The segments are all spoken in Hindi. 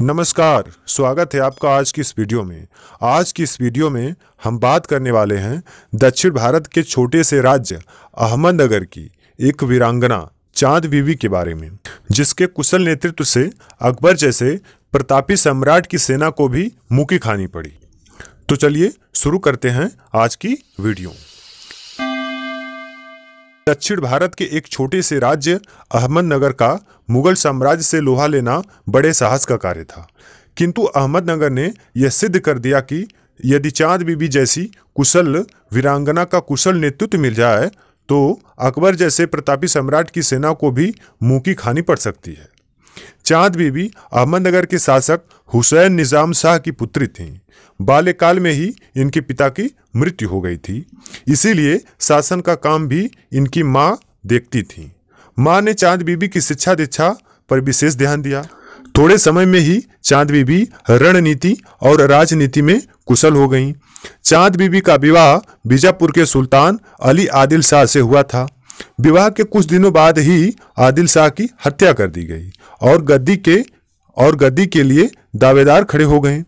नमस्कार स्वागत है आपका आज की इस वीडियो में आज की इस वीडियो में हम बात करने वाले हैं दक्षिण भारत के छोटे से राज्य अहमदनगर की एक वीरांगना चांद बीवी के बारे में जिसके कुशल नेतृत्व से अकबर जैसे प्रतापी सम्राट की सेना को भी मुखी खानी पड़ी तो चलिए शुरू करते हैं आज की वीडियो दक्षिण भारत के एक छोटे से राज्य अहमदनगर का मुगल साम्राज्य से लोहा लेना बड़े साहस का कार्य था किंतु अहमदनगर ने यह सिद्ध कर दिया कि यदि चांद बीबी जैसी कुशल वीरांगना का कुशल नेतृत्व मिल जाए तो अकबर जैसे प्रतापी सम्राट की सेना को भी मुंह की खानी पड़ सकती है चांद बीबी अहमदनगर के शासक हुसैन निज़ाम शाह की पुत्री थीं बाल्यकाल में ही इनके पिता की मृत्यु हो गई थी इसीलिए शासन का काम भी इनकी माँ देखती थी माँ ने चांद बीबी की शिक्षा दीक्षा पर विशेष ध्यान दिया थोड़े समय में ही चांद बीबी रणनीति और राजनीति में कुशल हो गईं चांद बीबी का विवाह बीजापुर के सुल्तान अली आदिल शाह से हुआ था विवाह के कुछ दिनों बाद ही आदिल शाह की हत्या कर दी गई और गद्दी के और गद्दी के लिए दावेदार खड़े हो गए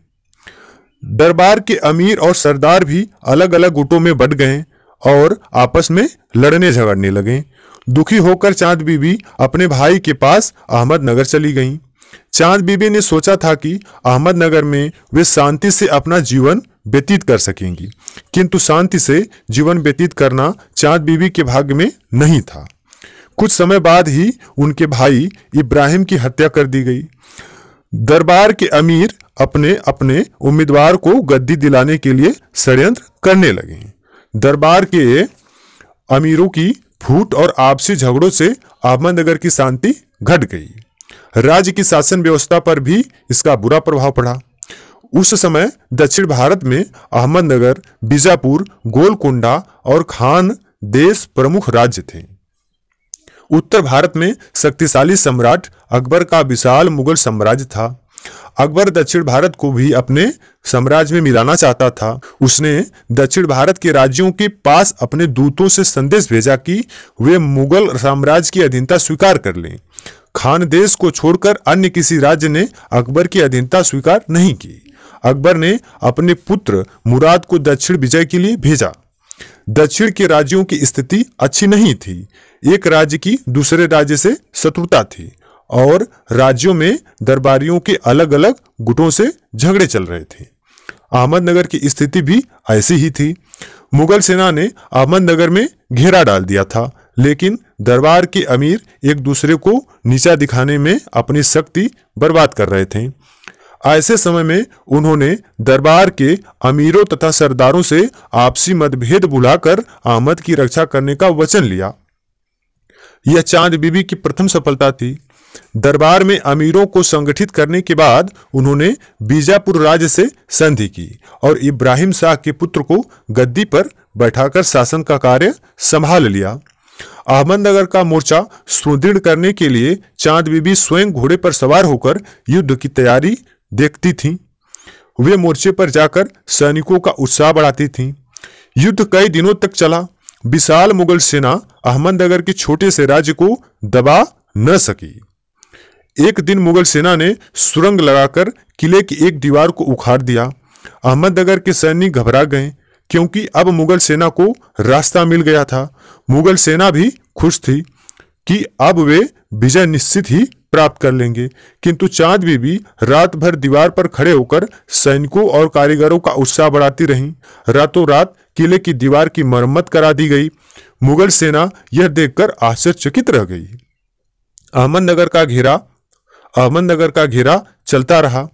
दरबार के अमीर और सरदार भी अलग अलग गुटों में बट गए और आपस में लड़ने झगड़ने लगे दुखी होकर चांद बीबी अपने भाई के पास अहमदनगर चली गईं। चांद बीबी ने सोचा था कि अहमदनगर में वे शांति से अपना जीवन व्यतीत कर सकेंगी किंतु शांति से जीवन व्यतीत करना चांद बीवी के भाग्य में नहीं था कुछ समय बाद ही उनके भाई इब्राहिम की हत्या कर दी गई दरबार के अमीर अपने अपने उम्मीदवार को गद्दी दिलाने के लिए षड्यंत्र करने लगे दरबार के अमीरों की फूट और आपसी झगड़ों से अहमदनगर की शांति घट गई राज्य की शासन व्यवस्था पर भी इसका बुरा प्रभाव पड़ा उस समय दक्षिण भारत में अहमदनगर बीजापुर गोलकुंडा और खान देश प्रमुख राज्य थे उत्तर भारत में शक्तिशाली सम्राट अकबर का विशाल मुगल साम्राज्य था अकबर दक्षिण भारत को भी अपने साम्राज्य में मिलाना चाहता था उसने दक्षिण भारत के राज्यों के पास अपने दूतों से संदेश भेजा कि वे मुगल साम्राज्य की अधीनता स्वीकार कर लें खान देश को छोड़कर अन्य किसी राज्य ने अकबर की अधीनता स्वीकार नहीं की अकबर ने अपने पुत्र मुराद को दक्षिण विजय के लिए भेजा दक्षिण के राज्यों की स्थिति अच्छी नहीं थी एक राज्य की दूसरे राज्य से शत्रुता थी और राज्यों में दरबारियों के अलग अलग गुटों से झगड़े चल रहे थे अहमदनगर की स्थिति भी ऐसी ही थी मुगल सेना ने अहमदनगर में घेरा डाल दिया था लेकिन दरबार के अमीर एक दूसरे को नीचा दिखाने में अपनी शक्ति बर्बाद कर रहे थे ऐसे समय में उन्होंने दरबार के अमीरों तथा सरदारों से आपसी मतभेद बुलाकर अहमद की रक्षा करने का वचन लिया यह चांद बीबी की प्रथम सफलता थी दरबार में अमीरों को संगठित करने के बाद उन्होंने बीजापुर राज्य से संधि की और इब्राहिम शाह के पुत्र को गद्दी पर बैठाकर शासन का कार्य संभाल लिया अहमदनगर का मोर्चा सुदृढ़ करने के लिए चांद बीबी स्वयं घोड़े पर सवार होकर युद्ध की तैयारी देखती थीं वे मोर्चे पर जाकर सैनिकों का उत्साह बढ़ाती थीं युद्ध कई दिनों तक चला विशाल मुगल सेना अहमदनगर के छोटे से राज्य को दबा न सकी एक दिन मुगल सेना ने सुरंग लगाकर किले की एक दीवार को उखाड़ दिया अहमदनगर के सैनिक घबरा गए क्योंकि अब मुगल सेना को रास्ता मिल गया था मुगल सेना भी खुश थी कि अब वे विजय निश्चित ही प्राप्त कर लेंगे किंतु चांद बीबी रात भर दीवार पर खड़े होकर सैनिकों और कारीगरों का उत्साह बढ़ाती रहीं रातों रात किले की दीवार की मरम्मत करा दी गई मुगल सेना यह देखकर आश्चर्यचकित रह गई अहमदनगर का घेरा अहमदनगर का घेरा चलता रहा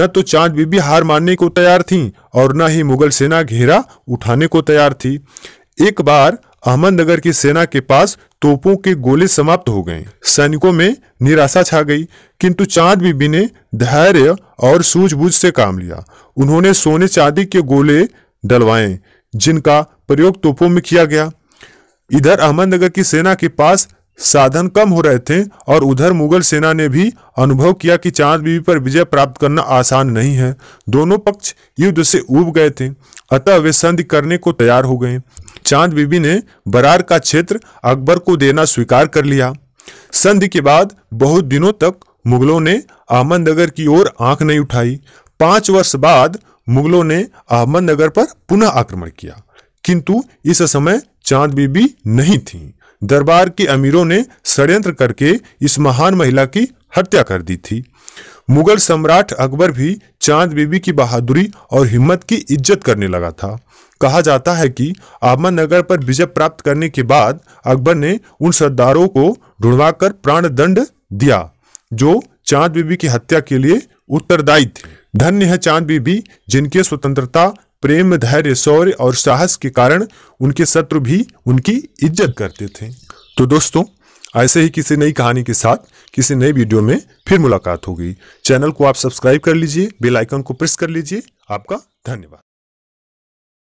न तो चांद बीबी हार मानने को तैयार थी और न ही मुगल सेना घेरा उठाने को तैयार थी एक बार अहमदनगर की सेना के पास तोपों के गोले समाप्त हो गए सैनिकों में निराशा छा गई किंतु चांद बीबी ने धैर्य और सूझबूझ से काम लिया उन्होंने सोने चांदी के गोले डलवाए जिनका प्रयोग तोपों में किया गया इधर अहमदनगर की सेना के पास साधन कम हो रहे थे और उधर मुगल सेना ने भी अनुभव किया कि चांद बीबी पर विजय प्राप्त करना आसान नहीं है दोनों पक्ष युद्ध से उब गए थे अतः वे संधि करने को तैयार हो गए चांद बीबी ने बरार का क्षेत्र अकबर को देना स्वीकार कर लिया संधि के बाद बहुत दिनों तक मुगलों ने अहमदनगर की ओर आंख नहीं उठाई पांच वर्ष बाद मुगलों ने अहमदनगर पर पुनः आक्रमण किया किंतु इस समय चांद बीबी नहीं थी दरबार के अमीरों ने षड्यंत्र करके इस महान महिला की हत्या कर दी थी मुगल सम्राट अकबर भी चांद बीबी की बहादुरी और हिम्मत की इज्जत करने लगा था कहा जाता है कि अहमदनगर पर विजय प्राप्त करने के बाद अकबर ने उन सरदारों को ढूंढवाकर प्राण दंड दिया जो चांद बीबी की हत्या के लिए उत्तरदायी थे धन्य है चांद बीबी जिनके स्वतंत्रता प्रेम धैर्य शौर्य और साहस के कारण उनके शत्रु भी उनकी इज्जत करते थे तो दोस्तों ऐसे ही किसी नई कहानी के साथ किसी नई वीडियो में फिर मुलाकात होगी चैनल को आप सब्सक्राइब कर लीजिए बेल आइकन को प्रेस कर लीजिए आपका धन्यवाद